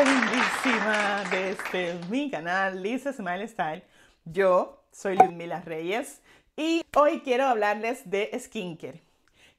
Buenísima desde mi canal Lisa Smile Style. Yo soy Ludmila Reyes y hoy quiero hablarles de skincare.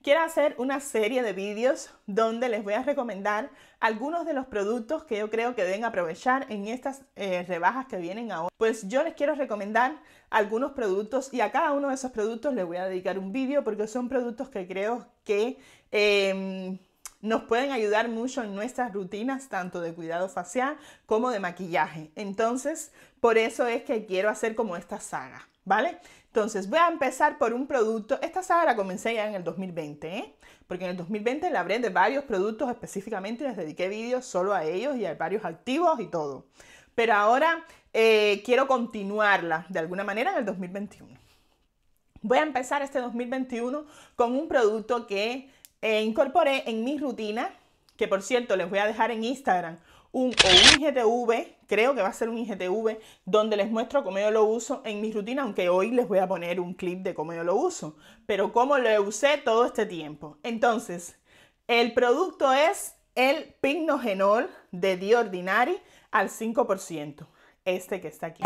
Quiero hacer una serie de vídeos donde les voy a recomendar algunos de los productos que yo creo que deben aprovechar en estas eh, rebajas que vienen ahora. Pues yo les quiero recomendar algunos productos y a cada uno de esos productos les voy a dedicar un vídeo porque son productos que creo que... Em, nos pueden ayudar mucho en nuestras rutinas, tanto de cuidado facial como de maquillaje. Entonces, por eso es que quiero hacer como esta saga, ¿vale? Entonces, voy a empezar por un producto. Esta saga la comencé ya en el 2020, ¿eh? porque en el 2020 la habré de varios productos específicamente y les dediqué vídeos solo a ellos y a varios activos y todo. Pero ahora eh, quiero continuarla de alguna manera en el 2021. Voy a empezar este 2021 con un producto que eh, incorporé en mi rutina, que por cierto les voy a dejar en Instagram, un, un IGTV, creo que va a ser un IGTV, donde les muestro cómo yo lo uso en mi rutina, aunque hoy les voy a poner un clip de cómo yo lo uso, pero cómo lo usé todo este tiempo. Entonces, el producto es el Pignogenol de The Ordinary al 5%, este que está aquí.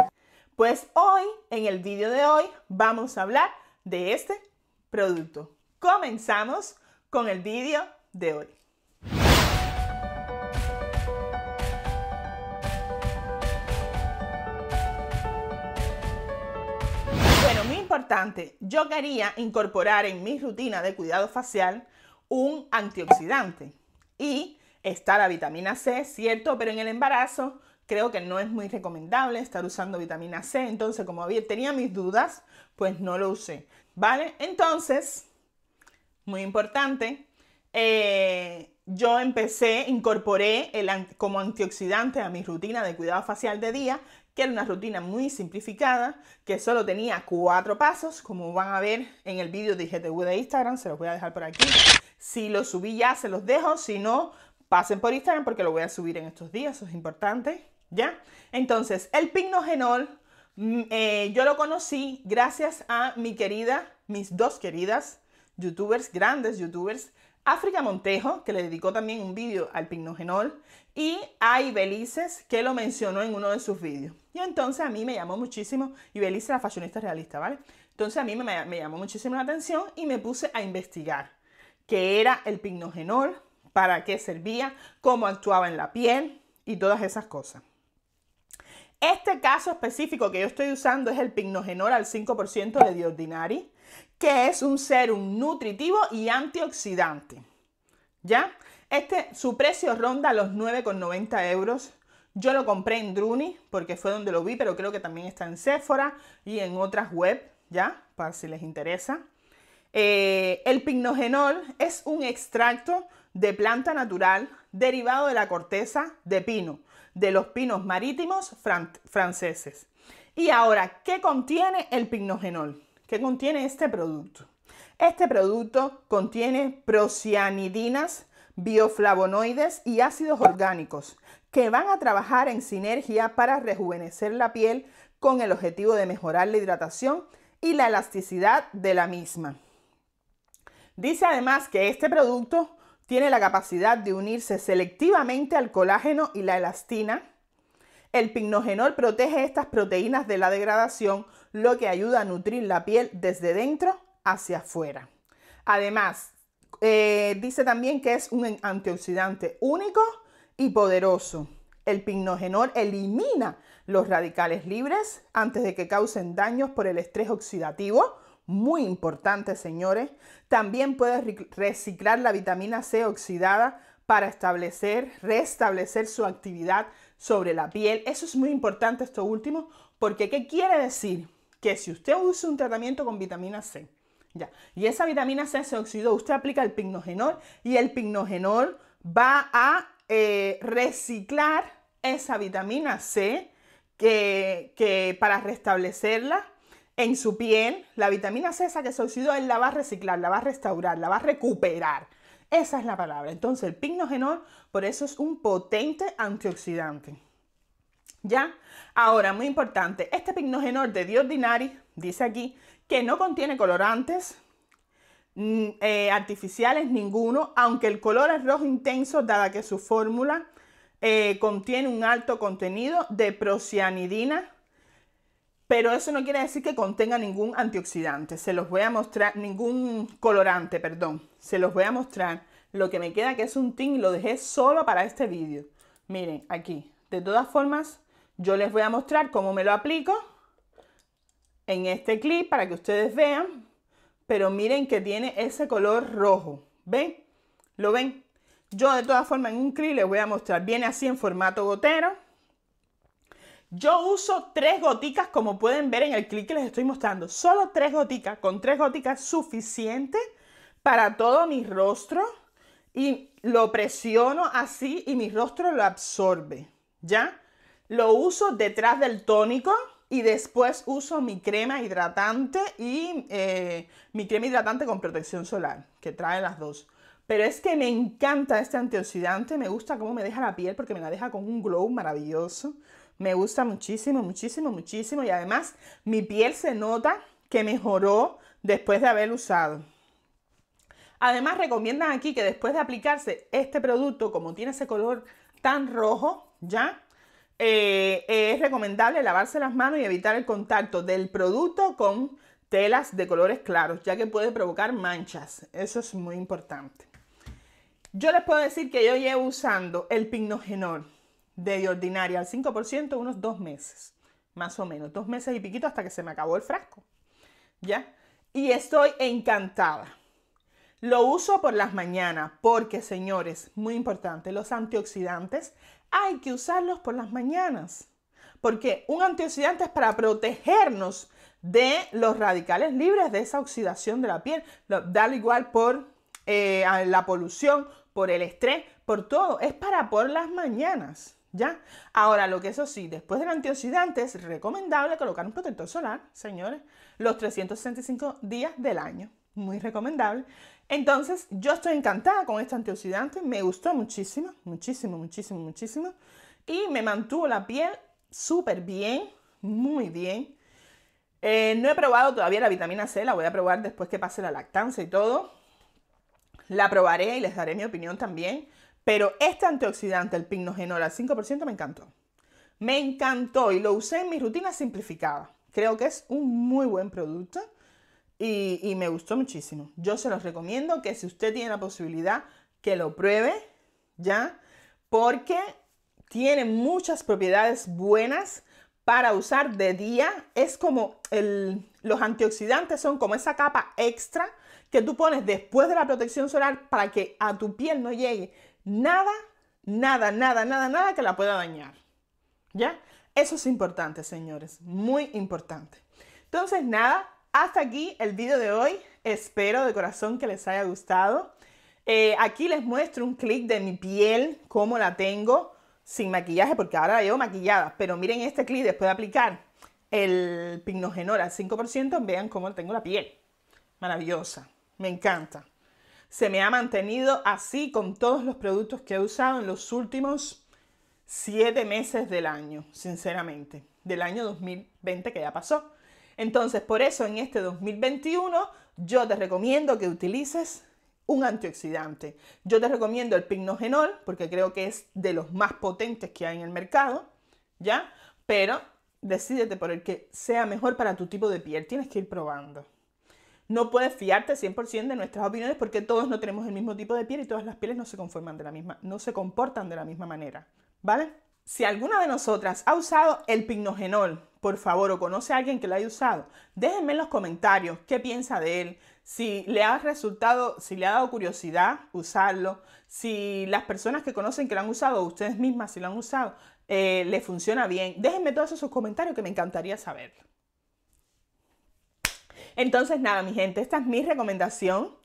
Pues hoy, en el vídeo de hoy, vamos a hablar de este producto. Comenzamos con el vídeo de hoy. Bueno, muy importante, yo quería incorporar en mi rutina de cuidado facial un antioxidante y está la vitamina C, cierto, pero en el embarazo creo que no es muy recomendable estar usando vitamina C, entonces como había, tenía mis dudas, pues no lo usé, ¿vale? Entonces, muy importante, eh, yo empecé, incorporé como antioxidante a mi rutina de cuidado facial de día, que era una rutina muy simplificada, que solo tenía cuatro pasos, como van a ver en el vídeo de IGTV de Instagram, se los voy a dejar por aquí. Si lo subí ya, se los dejo, si no, pasen por Instagram porque lo voy a subir en estos días, eso es importante, ¿ya? Entonces, el pignogenol, mm, eh, yo lo conocí gracias a mi querida, mis dos queridas, youtubers grandes, youtubers, África Montejo, que le dedicó también un vídeo al pignogenol, y a Ibelices, que lo mencionó en uno de sus vídeos. Y entonces a mí me llamó muchísimo, Ibelices, la fashionista realista, ¿vale? Entonces a mí me, me llamó muchísimo la atención y me puse a investigar qué era el pignogenol, para qué servía, cómo actuaba en la piel y todas esas cosas. Este caso específico que yo estoy usando es el pignogenol al 5% de diordinari que es un serum nutritivo y antioxidante. ¿Ya? Este, su precio ronda los 9,90 euros. Yo lo compré en Druni porque fue donde lo vi, pero creo que también está en Sephora y en otras web, ¿ya? Para si les interesa. Eh, el pignogenol es un extracto de planta natural derivado de la corteza de pino, de los pinos marítimos franceses. Y ahora, ¿qué contiene el pignogenol? Qué contiene este producto. Este producto contiene procianidinas, bioflavonoides y ácidos orgánicos que van a trabajar en sinergia para rejuvenecer la piel con el objetivo de mejorar la hidratación y la elasticidad de la misma. Dice además que este producto tiene la capacidad de unirse selectivamente al colágeno y la elastina, el pignogenol protege estas proteínas de la degradación, lo que ayuda a nutrir la piel desde dentro hacia afuera. Además, eh, dice también que es un antioxidante único y poderoso. El pignogenol elimina los radicales libres antes de que causen daños por el estrés oxidativo, muy importante, señores. También puede reciclar la vitamina C oxidada para establecer, restablecer su actividad sobre la piel. Eso es muy importante, esto último, porque ¿qué quiere decir? Que si usted usa un tratamiento con vitamina C, ya, y esa vitamina C se oxidó, usted aplica el pignogenol y el pignogenol va a eh, reciclar esa vitamina C que, que para restablecerla en su piel, la vitamina C esa que se oxidó, él la va a reciclar, la va a restaurar, la va a recuperar. Esa es la palabra. Entonces, el pignogenol, por eso es un potente antioxidante. ¿Ya? Ahora, muy importante, este pignogenol de Diordinari dice aquí que no contiene colorantes mm, eh, artificiales ninguno, aunque el color es rojo intenso, dada que su fórmula eh, contiene un alto contenido de procianidina pero eso no quiere decir que contenga ningún antioxidante. Se los voy a mostrar, ningún colorante, perdón. Se los voy a mostrar. Lo que me queda que es un tin y lo dejé solo para este vídeo. Miren, aquí. De todas formas, yo les voy a mostrar cómo me lo aplico en este clip para que ustedes vean. Pero miren que tiene ese color rojo. ¿Ven? ¿Lo ven? Yo de todas formas en un clip les voy a mostrar. Viene así en formato gotero. Yo uso tres goticas, como pueden ver en el clic que les estoy mostrando. Solo tres goticas. Con tres goticas suficiente para todo mi rostro. Y lo presiono así y mi rostro lo absorbe. ¿Ya? Lo uso detrás del tónico y después uso mi crema hidratante y eh, mi crema hidratante con protección solar, que trae las dos. Pero es que me encanta este antioxidante, me gusta cómo me deja la piel porque me la deja con un glow maravilloso. Me gusta muchísimo, muchísimo, muchísimo. Y además mi piel se nota que mejoró después de haber usado. Además recomiendan aquí que después de aplicarse este producto, como tiene ese color tan rojo, ya eh, es recomendable lavarse las manos y evitar el contacto del producto con telas de colores claros, ya que puede provocar manchas. Eso es muy importante. Yo les puedo decir que yo llevo usando el pignogenol de ordinaria al 5% unos dos meses, más o menos, dos meses y piquito hasta que se me acabó el frasco. ¿Ya? Y estoy encantada. Lo uso por las mañanas porque, señores, muy importante, los antioxidantes hay que usarlos por las mañanas. Porque un antioxidante es para protegernos de los radicales libres, de esa oxidación de la piel. Da igual por eh, la polución, por el estrés, por todo. Es para por las mañanas. ¿Ya? Ahora, lo que eso sí, después del antioxidante es recomendable colocar un protector solar, señores, los 365 días del año. Muy recomendable. Entonces, yo estoy encantada con este antioxidante. Me gustó muchísimo, muchísimo, muchísimo, muchísimo. Y me mantuvo la piel súper bien, muy bien. Eh, no he probado todavía la vitamina C, la voy a probar después que pase la lactancia y todo. La probaré y les daré mi opinión también. Pero este antioxidante, el pignogenol al 5%, me encantó. Me encantó y lo usé en mi rutina simplificada. Creo que es un muy buen producto y, me gustó muchísimo. Yo se los recomiendo que si usted tiene la posibilidad, que lo pruebe, ¿ya? Porque tiene muchas propiedades buenas para usar de día. Es como los antioxidantes son como esa capa extra que tú pones después de la protección solar para que a tu piel no llegue Nada, nada, nada, nada, nada que la pueda dañar. ¿Ya? Eso es importante, señores, muy importante. Entonces, nada, hasta aquí el video de hoy. Espero de corazón que les haya gustado. Eh, aquí les muestro un clic de mi piel, cómo la tengo sin maquillaje, porque ahora la llevo maquillada. Pero miren este clic después de aplicar el pignogenol al 5%, vean cómo tengo la piel. Maravillosa, me encanta se me ha mantenido así con todos los productos que he usado en los últimos siete meses del año, sinceramente, del año 2020 que ya pasó. Entonces, por eso en este 2021 yo te recomiendo que utilices un antioxidante. Yo te recomiendo el pignogenol porque creo que es de los más potentes que hay en el mercado, ¿ya? Pero decídete por el que sea mejor para tu tipo de piel, tienes que ir probando. No puedes fiarte 100% de nuestras opiniones porque todos no tenemos el mismo tipo de piel y todas las pieles no se conforman de la misma, no se comportan de la misma manera, ¿vale? Si alguna de nosotras ha usado el pignogenol, por favor, o conoce a alguien que lo haya usado, déjenme en los comentarios qué piensa de él, si le ha resultado, si le ha dado curiosidad usarlo, si las personas que conocen que lo han usado, ustedes mismas si lo han usado, eh, le funciona bien. Déjenme todos esos comentarios que me encantaría saberlo. Entonces, nada, mi gente, esta es mi recomendación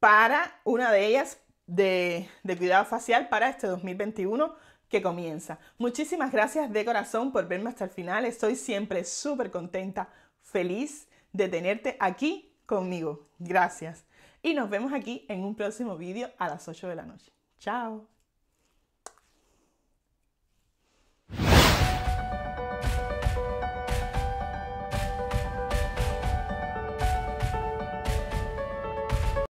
para una de ellas de, cuidado facial para este 2021 que comienza. Muchísimas gracias de corazón por verme hasta el final. Estoy siempre súper contenta, feliz de tenerte aquí conmigo. Gracias. Y nos vemos aquí en un próximo vídeo a las 8 de la noche. Chao.